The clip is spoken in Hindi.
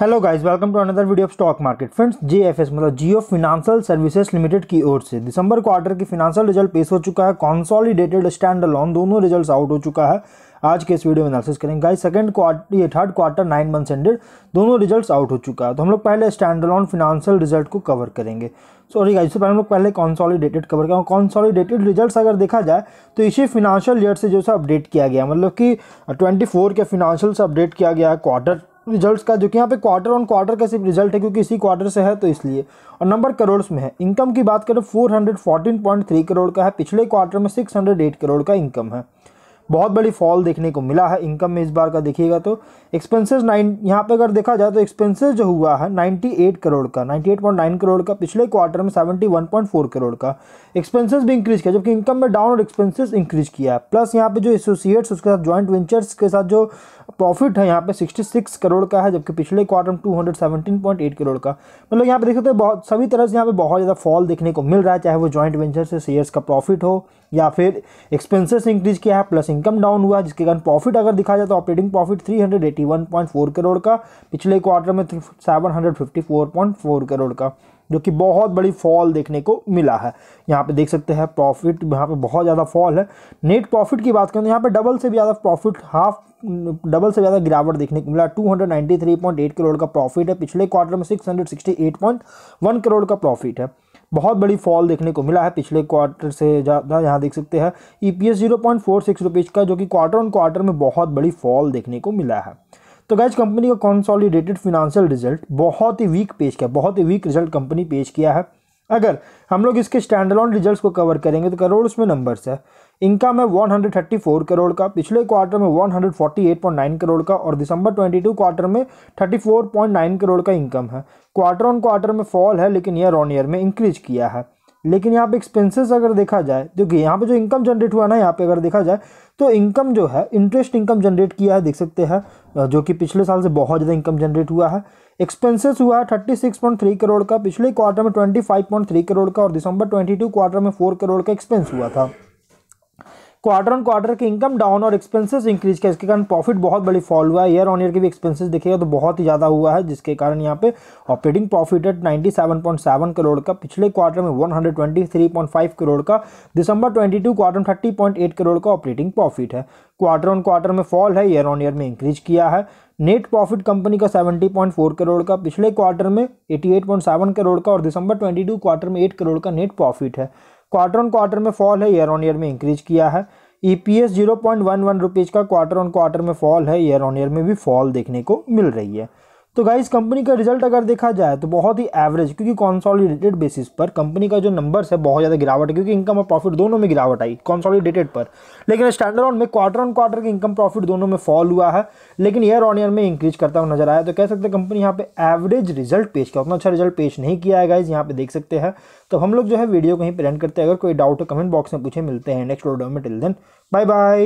hello guys welcome to another video of stock market friends GFS मतलब जियो फिनांशियल सर्विसेज लिमिटेड की ओर से दिसंबर क्वार्टर की फिनांशियल रिजल्ट पेश हो चुका है कॉन्सॉलिडेटेड स्टैंड लॉन दोनों रिजल्ट्स आउट हो चुका है आज के इस वीडियो में एनालिसिस करेंगे गाइस सेकंड क्वार्टर ये third quarter nine month ended दोनों रिजल्ट्स आउट हो चुका है तो हम लोग पहले स्टैंड लॉन फिनांशियल रिजल्ट को कवर करेंगे सॉरी गाइस पहले हम लोग पहले कॉन्सॉलिडेटेड कवर करेंगे कॉन्सॉलिडेटेड रिजल्ट अगर देखा जाए तो इसी फिनांशियल ईयर से जो है अपडेट किया गया मतलब कि ट्वेंटी के फिनांशियल से अपडेट किया गया है क्वार्टर रिजल्ट्स का जो कि यहाँ पे क्वार्टर ऑन क्वार्टर का सिर्फ रिजल्ट है क्योंकि इसी क्वार्टर से है तो इसलिए और नंबर करोड़ में है इनकम की बात करें 414.3 करोड़ का है पिछले क्वार्टर में 608 करोड़ का इनकम है बहुत बड़ी फॉल देखने को मिला है इनकम में इस बार का देखिएगा तो एक्सपेंसेस नाइन यहाँ पे अगर देखा जाए तो एक्सपेंसेस जो हुआ है 98 करोड़ का 98.9 करोड़ का पिछले क्वार्टर में 71.4 करोड़ का एक्सपेंसेस भी इंक्रीज किया जबकि इनकम में डाउन और एक्सपेंसेस इंक्रीज किया है प्लस यहाँ पे जो एसोसिएट्स उसके साथ ज्वाइंट वेंचर्स के साथ जो प्रॉफिट है यहाँ पे 66 करोड़ का है जबकि पिछले क्वार्टर में 217.8 करोड़ का मतलब यहाँ पे देखो तो हैं बहुत सभी तरह से यहाँ पे बहुत ज़्यादा फॉल देखने को मिल रहा है चाहे वो ज्वाइंट वेंचर से शेयर्स का प्रॉफिट हो या फिर एक्सपेंसेस इंक्रीज किया है प्लस इनकम डाउन हुआ जिसके कारण प्रॉफिट अगर दिखा जाए तो ऑपरेटिंग प्रॉफिट 381.4 करोड़ का पिछले क्वार्टर में 754.4 करोड़ का जो कि बहुत बड़ी फॉल देखने को मिला है यहाँ पे देख सकते हैं प्रॉफिट यहाँ पे बहुत ज़्यादा फॉल है नेट प्रॉफिट की बात करें तो यहाँ पे डबल से भी ज़्यादा प्रॉफिट हाफ डबल से ज़्यादा गिरावट देखने को मिला 293.8 करोड़ का प्रॉफिट है पिछले क्वार्टर में 668.1 करोड़ का प्रॉफिट है बहुत बड़ी फॉल देखने को मिला है पिछले क्वार्टर से ज़्यादा यहाँ देख सकते हैं E P S zero point four six rupees का जो कि क्वार्टर ऑन क्वार्टर में बहुत बड़ी फॉल देखने को मिला है तो गैज कंपनी का कॉन्सॉलीडेटेड फिनेंशियल रिजल्ट बहुत ही वीक पेश किया बहुत ही वीक रिजल्ट कंपनी पेश किया है अगर हम लोग इसके स्टैंड अलॉन रिजल्ट को कवर करेंगे तो करोड़ उसमें नंबर्स है इनकम है 134 करोड़ का पिछले क्वार्टर में 148.9 करोड़ का और दिसंबर 22 क्वार्टर में 34.9 करोड़ का इनकम है क्वार्टर ऑन क्वार्टर में फॉल है लेकिन ईयर ऑन ईयर में इंक्रीज किया है लेकिन यहाँ पे एक्सपेंसेस अगर देखा जाए देखिए यहाँ पे जो इनकम जनरेट हुआ ना यहाँ पे अगर देखा जाए तो इनकम जो है इंटरेस्ट इनकम जनरेट किया है देख सकते हैं जो कि पिछले साल से बहुत ज़्यादा इनकम जनरेट हुआ है एक्सपेंसेस हुआ है thirty six point three crore का पिछले क्वार्टर में twenty five point three crore का और दिसंबर ट्वेंटी टू क्वार्टर में फोर करोड़ का एक्सपेंस हुआ था क्वार्टर ऑन क्वार्टर की इनकम डाउन और एक्सपेंसेस इंक्रीज किया इसके कारण प्रॉफिट बहुत बड़ी फॉल हुआ है ईयर ऑन ईयर के भी एक्सपेंसेस देखिएगा तो बहुत ही ज़्यादा हुआ है जिसके कारण यहाँ पे ऑपरेटिंग प्रॉफिट है 97.7 करोड़ का पिछले क्वार्टर में 123.5 करोड़ का दिसंबर 22 क्वार्टर में 30.8 करोड़ का ऑपरेटिंग प्रॉफिट है क्वार्टर ऑन क्वार्टर में फॉल है ईयर ऑन ईयर में इंक्रीज किया है नेट प्रॉफिट कंपनी का 70.4 करोड़ का पिछले क्वार्टर में 88.7 करोड़ का और दिसंबर 22 क्वार्टर में 8 करोड़ का नेट प्रॉफिट है क्वार्टर ऑन क्वार्टर में फॉल है ईयर ऑन ईयर में इंक्रीज किया है E P S zero point one one rupees का क्वार्टर ऑन क्वार्टर में फॉल है ईयर ऑन ईयर में भी फॉल देखने को मिल रही है तो गाइज कंपनी का रिजल्ट अगर देखा जाए तो बहुत ही एवरेज क्योंकि कॉन्सॉलिडेटेड बेसिस पर कंपनी का जो नंबर्स है बहुत ज़्यादा गिरावट है क्योंकि इनकम और प्रॉफिट दोनों में गिरावट आई कॉन्सॉलिडेटेड पर लेकिन स्टैंडर्ड में क्वार्टर ऑन क्वार्टर की इनकम प्रॉफिट दोनों में फॉल हुआ है लेकिन ईयर ऑन ईयर में इंक्रीज करता हुआ नजर आया तो कह सकते हैं कंपनी यहाँ पे एवरेज रिजल्ट पेश किया उतना अच्छा रिजल्ट पेश नहीं किया है गाइज यहाँ पे देख सकते हैं तो हम लोग जो है वीडियो को ही प्रेजेंट करते हैं अगर कोई डाउट हो कमेंट बॉक्स में पूछे मिलते हैं नेक्स्ट वीडियो में टिल देन बाय बाय